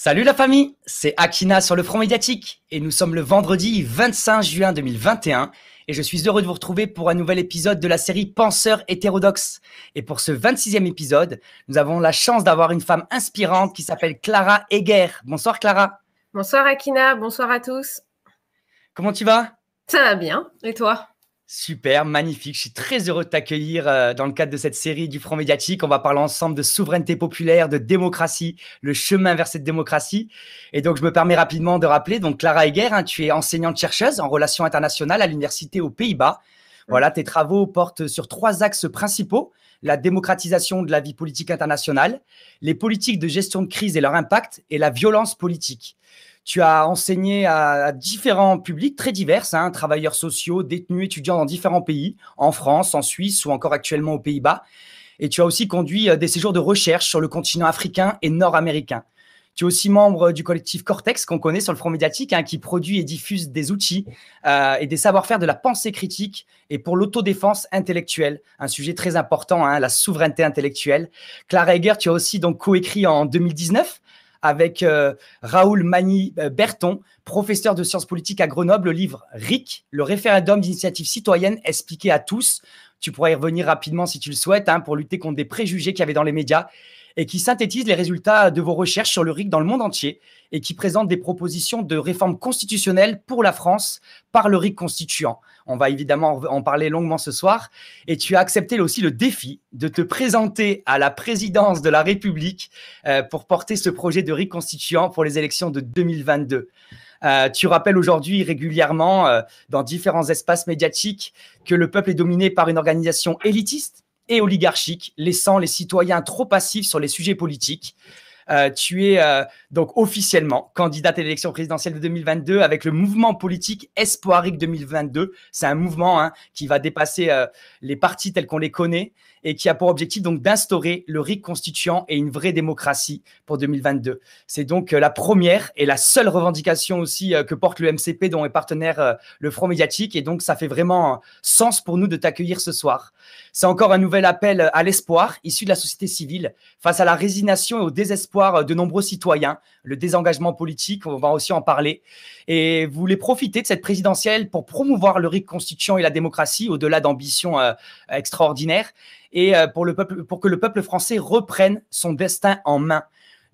Salut la famille, c'est Akina sur le front médiatique et nous sommes le vendredi 25 juin 2021 et je suis heureux de vous retrouver pour un nouvel épisode de la série Penseurs hétérodoxes. Et pour ce 26e épisode, nous avons la chance d'avoir une femme inspirante qui s'appelle Clara Eger. Bonsoir Clara. Bonsoir Akina, bonsoir à tous. Comment tu vas Ça va bien, et toi Super, magnifique. Je suis très heureux de t'accueillir euh, dans le cadre de cette série du Front médiatique. On va parler ensemble de souveraineté populaire, de démocratie, le chemin vers cette démocratie. Et donc, je me permets rapidement de rappeler, donc Clara Egger, hein, tu es enseignante-chercheuse en relations internationales à l'université aux Pays-Bas. Voilà, tes travaux portent sur trois axes principaux la démocratisation de la vie politique internationale, les politiques de gestion de crise et leur impact, et la violence politique. Tu as enseigné à, différents publics très divers, hein, travailleurs sociaux, détenus, étudiants dans différents pays, en France, en Suisse ou encore actuellement aux Pays-Bas. Et tu as aussi conduit euh, des séjours de recherche sur le continent africain et nord-américain. Tu es aussi membre du collectif Cortex qu'on connaît sur le front médiatique, hein, qui produit et diffuse des outils euh, et des savoir-faire de la pensée critique et pour l'autodéfense intellectuelle, un sujet très important, hein, la souveraineté intellectuelle. Clara Heger, tu as aussi donc coécrit en 2019 avec euh, Raoul magny euh, Berton, professeur de sciences politiques à Grenoble, le livre RIC, le référendum d'initiative citoyenne expliqué à tous. Tu pourras y revenir rapidement si tu le souhaites, hein, pour lutter contre des préjugés qu'il y avait dans les médias et qui synthétise les résultats de vos recherches sur le RIC dans le monde entier et qui présente des propositions de réforme constitutionnelle pour la France par le RIC constituant. On va évidemment en parler longuement ce soir. Et tu as accepté aussi le défi de te présenter à la présidence de la République euh, pour porter ce projet de RIC constituant pour les élections de 2022. Euh, tu rappelles aujourd'hui régulièrement euh, dans différents espaces médiatiques que le peuple est dominé par une organisation élitiste et oligarchique, laissant les citoyens trop passifs sur les sujets politiques. Euh, tu es euh, donc officiellement candidate à l'élection présidentielle de 2022 avec le mouvement politique Espoiric 2022. C'est un mouvement hein, qui va dépasser euh, les partis tels qu'on les connaît et qui a pour objectif donc d'instaurer le RIC constituant et une vraie démocratie pour 2022. C'est donc la première et la seule revendication aussi que porte le MCP dont est partenaire le Front médiatique et donc ça fait vraiment sens pour nous de t'accueillir ce soir. C'est encore un nouvel appel à l'espoir issu de la société civile face à la résignation et au désespoir de nombreux citoyens, le désengagement politique, on va aussi en parler. Et vous voulez profiter de cette présidentielle pour promouvoir le RIC et la démocratie au-delà d'ambitions euh, extraordinaires et euh, pour, le peuple, pour que le peuple français reprenne son destin en main.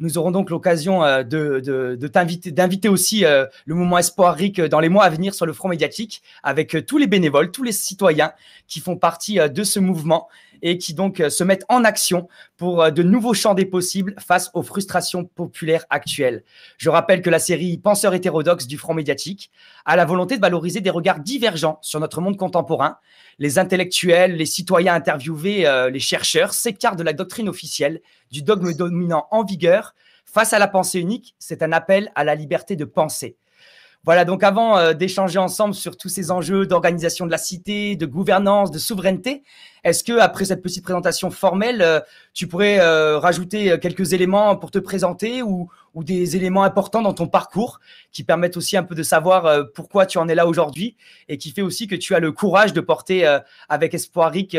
Nous aurons donc l'occasion euh, de, d'inviter aussi le mouvement Espoir RIC dans les mois à venir sur le front médiatique avec tous les bénévoles, tous les citoyens qui font partie de ce mouvement et qui donc euh, se mettent en action pour euh, de nouveaux champs des possibles face aux frustrations populaires actuelles. Je rappelle que la série Penseurs hétérodoxes du front médiatique a la volonté de valoriser des regards divergents sur notre monde contemporain. Les intellectuels, les citoyens interviewés, euh, les chercheurs s'écartent de la doctrine officielle, du dogme dominant en vigueur. Face à la pensée unique, c'est un appel à la liberté de penser. Voilà, donc avant euh, d'échanger ensemble sur tous ces enjeux d'organisation de la cité, de gouvernance, de souveraineté, est-ce que après cette petite présentation formelle, euh, tu pourrais euh, rajouter quelques éléments pour te présenter ou, des éléments importants dans ton parcours qui permettent aussi un peu de savoir pourquoi tu en es là aujourd'hui et qui fait aussi que tu as le courage de porter avec Espoiric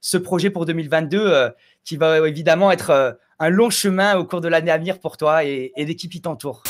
ce projet pour 2022 qui va évidemment être un long chemin au cours de l'année à venir pour toi et, et l'équipe qui t'entoure.